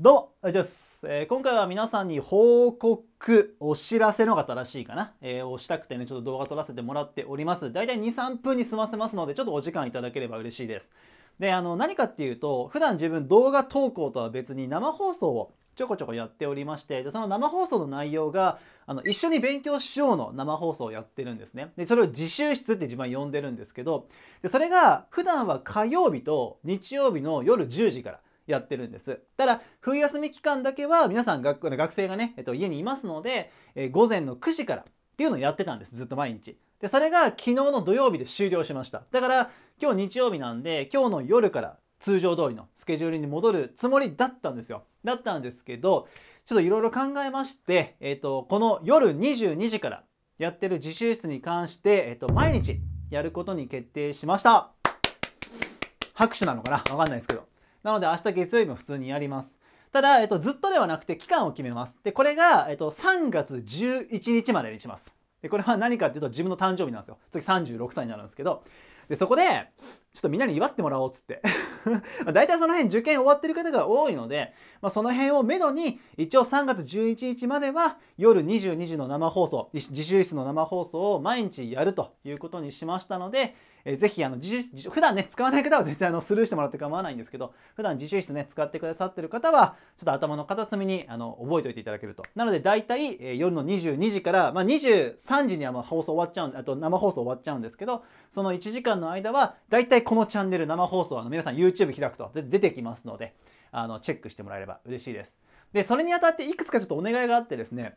どうも、大丈夫す、えー、今回は皆さんに報告、お知らせの方らしいかな、えー、をしたくてね、ちょっと動画撮らせてもらっております。だいたい2、3分に済ませますので、ちょっとお時間いただければ嬉しいです。で、あの、何かっていうと、普段自分動画投稿とは別に生放送をちょこちょこやっておりまして、でその生放送の内容が、あの、一緒に勉強しようの生放送をやってるんですね。で、それを自習室って自分は呼んでるんですけど、でそれが普段は火曜日と日曜日の夜10時から、やってるんです。ただ、冬休み期間だけは皆さん学学生がね、えっと、家にいますので、えー、午前の9時からっていうのをやってたんです。ずっと毎日。で、それが昨日の土曜日で終了しました。だから、今日日曜日なんで、今日の夜から通常通りのスケジュールに戻るつもりだったんですよ。だったんですけど、ちょっといろいろ考えまして、えっ、ー、と、この夜22時からやってる自習室に関して、えっ、ー、と、毎日やることに決定しました。拍手なのかなわかんないですけど。なので明日月曜日も普通にやります。ただ、えっと、ずっとではなくて期間を決めます。で、これが、えっと、3月11日までにします。で、これは何かっていうと自分の誕生日なんですよ。次36歳になるんですけど、で、そこで、ちょっとみんなに祝ってもらおうっつって。大体その辺受験終わってる方が多いので、まあ、その辺をめどに、一応3月11日までは夜22時の生放送、自習室の生放送を毎日やるということにしましたので、えー、ぜひあの自普段ね、使わない方は絶対あのスルーしてもらって構わないんですけど、普段自習室ね、使ってくださってる方は、ちょっと頭の片隅にあの覚えておいていただけると。なので大体、え夜の22時から、まあ、23時にはまあ放送終わっちゃうあと生放送終わっちゃうんですけど、その1時間間の間は、だいたいこのチャンネル生放送、あの皆さん YouTube 開くと出てきますので、あのチェックしてもらえれば嬉しいです。で、それにあたっていくつかちょっとお願いがあってですね、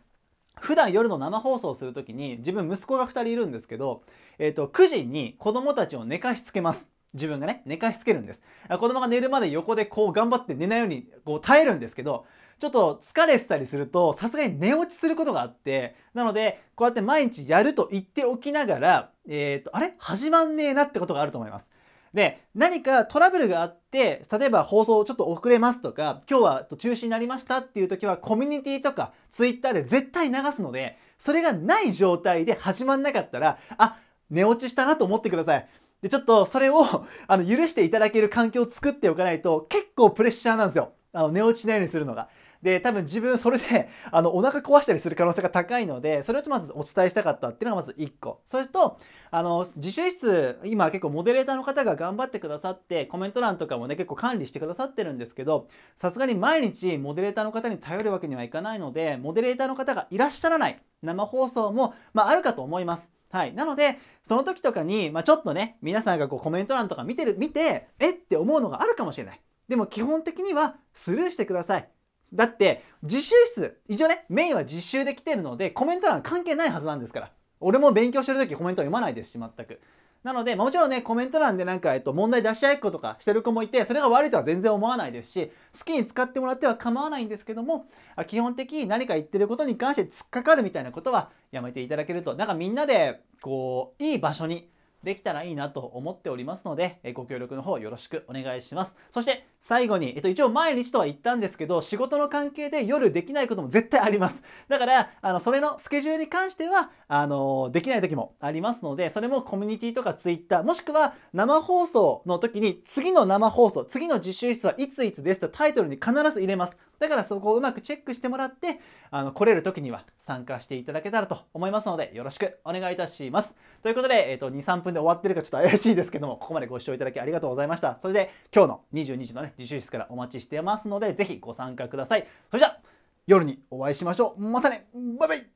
普段夜の生放送をするときに、自分息子が2人いるんですけど、えっ、ー、と、9時に子供たちを寝かしつけます。自分がね、寝かしつけるんです。子供が寝るまで横でこう頑張って寝ないようにこう耐えるんですけど、ちょっと疲れてたりすると、さすがに寝落ちすることがあって、なので、こうやって毎日やると言っておきながら、えっ、ー、と、あれ始まんねえなってことがあると思います。で、何かトラブルがあって、例えば放送ちょっと遅れますとか、今日は中止になりましたっていう時は、コミュニティとか twitter で絶対流すので、それがない状態で始まんなかったら、あ、寝落ちしたなと思ってください。で、ちょっとそれを、あの、許していただける環境を作っておかないと、結構プレッシャーなんですよ。あの、寝落ちないようにするのが。で、多分自分それで、あの、お腹壊したりする可能性が高いので、それをまずお伝えしたかったっていうのがまず1個。それと、あの、自習室、今結構モデレーターの方が頑張ってくださって、コメント欄とかもね、結構管理してくださってるんですけど、さすがに毎日モデレーターの方に頼るわけにはいかないので、モデレーターの方がいらっしゃらない生放送も、まあ、あるかと思います。はい。なので、その時とかに、まあ、ちょっとね、皆さんがこうコメント欄とか見てる、見て、えって思うのがあるかもしれない。でも基本的にはスルーしてください。だって、自習室、一応ね、メインは実習で来てるので、コメント欄関係ないはずなんですから。俺も勉強してる時コメントは読まないです全く。なので、まあ、もちろんね、コメント欄でなんか、えっと、問題出し合いっことかしてる子もいて、それが悪いとは全然思わないですし、好きに使ってもらっては構わないんですけども、基本的に何か言ってることに関して突っかかるみたいなことはやめていただけると、なんかみんなで、こう、いい場所にできたらいいなと思っておりますので、えご協力の方よろしくお願いします。そして最後に、えっと、一応毎日とは言ったんですけど、仕事の関係で夜できないことも絶対あります。だから、あの、それのスケジュールに関しては、あの、できない時もありますので、それもコミュニティとか Twitter、もしくは生放送の時に、次の生放送、次の実習室はいついつですとタイトルに必ず入れます。だからそこをうまくチェックしてもらって、あの、来れる時には参加していただけたらと思いますので、よろしくお願いいたします。ということで、えっ、ー、と、2、3分で終わってるかちょっと怪しいですけども、ここまでご視聴いただきありがとうございました。それで、今日の22時のね、自習室からお待ちしてますので、ぜひご参加ください。それじゃ、夜にお会いしましょう。またねバイバイ